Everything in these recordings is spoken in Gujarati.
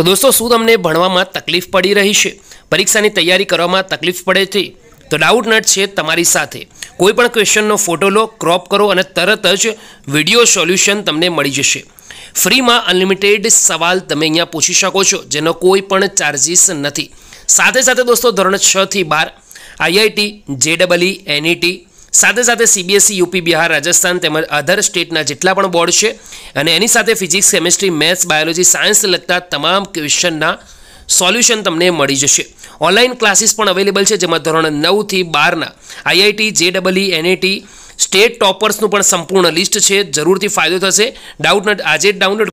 તો દોસ્તો શું તમને ભણવામાં તકલીફ પડી રહી છે પરીક્ષાની તૈયારી કરવામાં તકલીફ પડે છે તો ડાઉટ નટ છે તમારી સાથે કોઈ પણ ક્વેશ્ચનનો ફોટો લો ક્રોપ કરો અને તરત જ વિડીયો સોલ્યુશન તમને મળી જશે ફ્રીમાં અનલિમિટેડ સવાલ તમે અહીંયા પૂછી શકો છો જેનો કોઈ પણ ચાર્જીસ નથી સાથે સાથે દોસ્તો ધોરણ છથી બાર આઈઆઈટી જેડબલઈ એનઈટી સાથે સાથે સીબીએસસી યુપી બિહાર રાજસ્થાન તેમજ અધર સ્ટેટના જેટલા પણ બોર્ડ છે અને એની સાથે physics chemistry maths biology science લગતા તમામ ક્વેશ્ચનના સોલ્યુશન તમને મળી જશે ઓનલાઈન ક્લાસીસ પણ અવેલેબલ છે જેમાં ધોરણ નવથી બારના આઈઆઈટી જેડબલઈ એનઆઈટી સ્ટેટ ટોપર્સનું પણ સંપૂર્ણ લિસ્ટ છે જરૂરથી ફાયદો થશે ડાઉટનટ આજે જ ડાઉનલોડ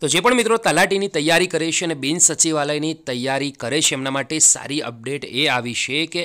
તો જે પણ મિત્રો તલાટીની તૈયારી કરે છે અને બિન સચિવાલયની તૈયારી કરે છે એમના માટે સારી અપડેટ એ આવી છે કે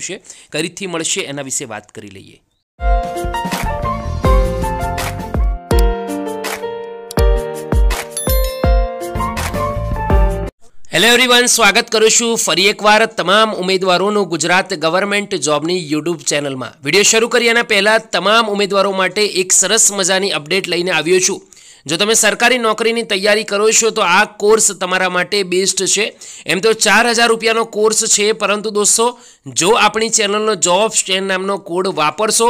કરવાનું કરીથી મળશે એના વિશે વાત કરી લઈએ હેલો એવરીવન સ્વાગત કરું છું ફરી એકવાર તમામ ઉમેદવારોનું ગુજરાત ગવર્મેન્ટ જોબની યુટ્યુબ ચેનલમાં વિડીયો શરૂ કરી એના પહેલાં તમામ ઉમેદવારો માટે એક સરસ મજાની અપડેટ લઈને આવ્યો છું જો તમે સરકારી નોકરીની તૈયારી કરો છો તો આ કોર્સ તમારા માટે બેસ્ટ છે એમ તો ચાર હજાર રૂપિયાનો કોર્સ છે પરંતુ દોસ્તો જો આપણી ચેનલનો જોબ સ્ટેન્ડ નામનો કોડ વાપરશો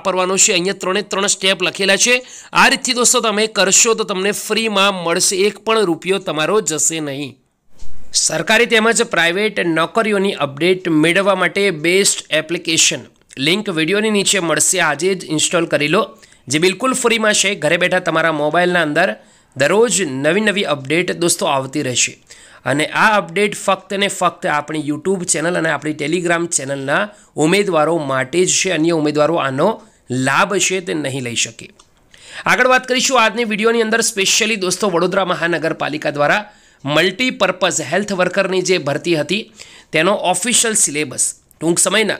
વાપરવાનો છે અહીંયા ત્રણે ત્રણ સ્ટેપ લખેલા છે આ રીતથી દોસ્તો તમે કરશો તો તમને ફ્રીમાં મળશે એક પણ રૂપિયો તમારો જશે નહીં સરકારી તેમજ પ્રાઇવેટ નોકરીઓની અપડેટ મેળવવા માટે બેસ્ટ એપ્લિકેશન લિંક વિડીયોની નીચે મળશે આજે જ ઇન્સ્ટોલ કરી લો જે બિલકુલ ફ્રીમાં છે ઘરે બેઠા તમારા મોબાઈલના અંદર દરરોજ નવી નવી અપડેટ દોસ્તો આવતી રહેશે અને આ અપડેટ ફક્ત ને ફક્ત આપણી યુટ્યુબ ચેનલ અને આપણી ટેલિગ્રામ ચેનલના ઉમેદવારો માટે જ છે અન્ય ઉમેદવારો આનો લાભ છે તે નહીં લઈ શકે આગળ વાત કરીશું આજની વિડીયોની અંદર સ્પેશિયલી દોસ્તો વડોદરા મહાનગરપાલિકા દ્વારા મલ્ટીપર્પઝ હેલ્થ વર્કરની જે ભરતી હતી તેનો ઓફિશિયલ સિલેબસ ટૂંક સમયના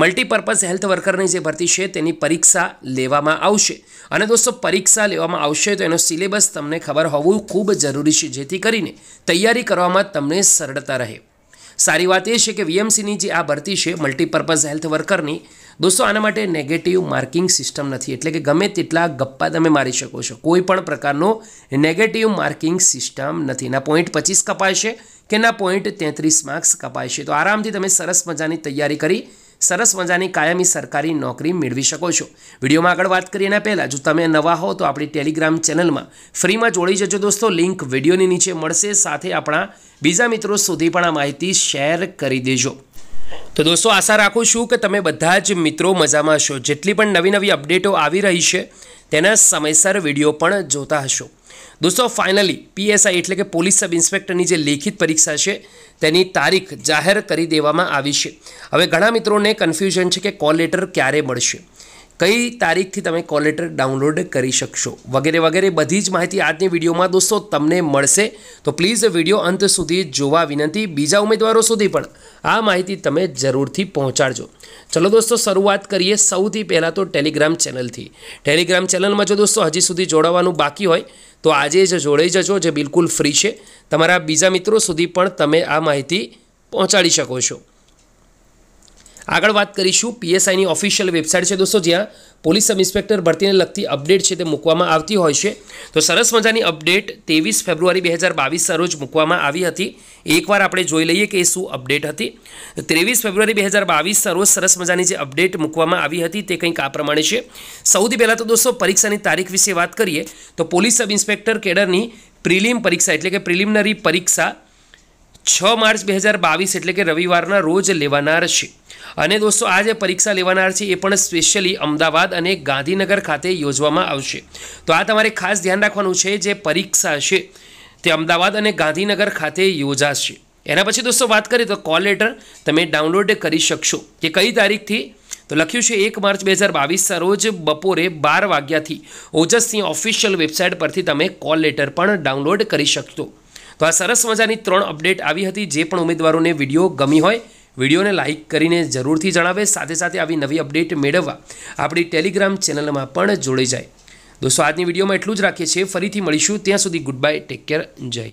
મલ્ટીપર્પઝ હેલ્થ વર્કરની જે ભરતી છે તેની પરીક્ષા લેવામાં આવશે અને દોસ્તો પરીક્ષા લેવામાં આવશે તો એનો સિલેબસ તમને ખબર હોવું ખૂબ જરૂરી છે જેથી કરીને તૈયારી કરવામાં તમને સરળતા રહે સારી વાત એ છે કે વીએમસીની જે આ ભરતી છે મલ્ટીપર્પઝ હેલ્થ વર્કરની દોસ્તો આના માટે નેગેટિવ માર્કિંગ સિસ્ટમ નથી એટલે કે ગમે તેટલા ગપ્પા તમે મારી શકો છો કોઈ પણ પ્રકારનો નેગેટિવ માર્કિંગ સિસ્ટમ નથી ના પોઈન્ટ પચીસ કપાય છે કે ના પોઈન્ટ તેત્રીસ માર્ક્સ કપાય છે તો આરામથી તમે સરસ મજાની તૈયારી કરી સરસ મજાની કાયમી સરકારી નોકરી મેળવી શકો છો વિડીયોમાં આગળ વાત કરીને પહેલાં જો તમે નવા હો તો આપણી ટેલિગ્રામ ચેનલમાં ફ્રીમાં જોડી જજો દોસ્તો લિંક વિડીયોની નીચે મળશે સાથે આપણા બીજા મિત્રો સુધી પણ આ માહિતી શેર કરી દેજો તો દોસ્તો આશા રાખું છું કે તમે બધા જ મિત્રો મજામાં હશો જેટલી પણ નવી નવી અપડેટો આવી રહી છે તેના સમયસર વિડીયો પણ જોતા હશો દોસ્તો ફાઇનલી પીએસઆઈ એટલે કે પોલીસ સબ ઇન્સ્પેક્ટરની જે લેખિત પરીક્ષા છે તેની તારીખ જાહેર કરી દેવામાં આવી છે હવે ઘણા મિત્રોને કન્ફ્યુઝન છે કે કોલ લેટર ક્યારે મળશે કઈ તારીખથી તમે કોલ લેટર ડાઉનલોડ કરી શકશો વગેરે વગેરે બધી જ માહિતી આજની વિડીયોમાં દોસ્તો તમને મળશે તો પ્લીઝ વિડીયો અંત સુધી જોવા વિનંતી બીજા ઉમેદવારો સુધી પણ આ માહિતી તમે જરૂરથી પહોંચાડજો ચલો દોસ્તો શરૂઆત કરીએ સૌથી પહેલાં તો ટેલિગ્રામ ચેનલથી ટેલિગ્રામ ચેનલમાં જો દોસ્તો હજી સુધી જોડાવાનું બાકી હોય તો આજે જ જોડાઈ જજો જે બિલકુલ ફ્રી છે તમારા બીજા મિત્રો સુધી પણ તમે આ માહિતી પહોંચાડી શકો છો આગળ વાત કરીશું પીએસઆઈની ઓફિશિયલ વેબસાઇટ છે દોસ્તો જ્યાં પોલીસ સબ ઇન્સ્પેક્ટર ભરતીને લગતી અપડેટ છે તે મૂકવામાં આવતી હોય છે તો સરસ મજાની અપડેટ ત્રેવીસ ફેબ્રુઆરી બે હજાર બાવીસના રોજ મૂકવામાં આવી હતી એકવાર આપણે જોઈ લઈએ કે શું અપડેટ હતી ત્રેવીસ ફેબ્રુઆરી બે હજાર બાવીસના રોજ સરસ મજાની જે અપડેટ મૂકવામાં આવી હતી તે કંઈક આ પ્રમાણે છે સૌથી પહેલાં તો દોસ્તો પરીક્ષાની તારીખ વિશે વાત કરીએ તો પોલીસ સબ ઇન્સ્પેક્ટર કેડરની પ્રિલિમ પરીક્ષા એટલે કે પ્રિલિમનરી પરીક્ષા છ માર્ચ બે હજાર બાવીસ એટલે કે રવિવારના રોજ લેવાનાર છે અને દોસ્તો આ જે પરીક્ષા લેવાનાર છે એ પણ સ્પેશિયલી અમદાવાદ અને ગાંધીનગર ખાતે યોજવામાં આવશે તો આ તમારે ખાસ ધ્યાન રાખવાનું છે જે પરીક્ષા છે તે અમદાવાદ અને ગાંધીનગર ખાતે યોજાશે એના પછી દોસ્તો વાત કરીએ તો કોલ લેટર તમે ડાઉનલોડ કરી શકશો કે કઈ તારીખથી તો લખ્યું છે એક માર્ચ બે હજાર બાવીસના રોજ બપોરે બાર વાગ્યાથી ઓજસની ઓફિશિયલ વેબસાઇટ પરથી તમે કોલ લેટર પણ ડાઉનલોડ કરી શકશો તો આ સરસ મજાની ત્રણ અપડેટ આવી હતી જે પણ ઉમેદવારોને વિડીયો ગમી હોય વિડીયોને લાઇક કરીને જરૂરથી જણાવે સાથે સાથે આવી નવી અપડેટ મેળવવા આપણી ટેલિગ્રામ ચેનલમાં પણ જોડાઈ જાય દોસ્તો આજની વિડીયોમાં એટલું જ રાખીએ છીએ ફરીથી મળીશું ત્યાં સુધી ગુડ બાય ટેક કેર જય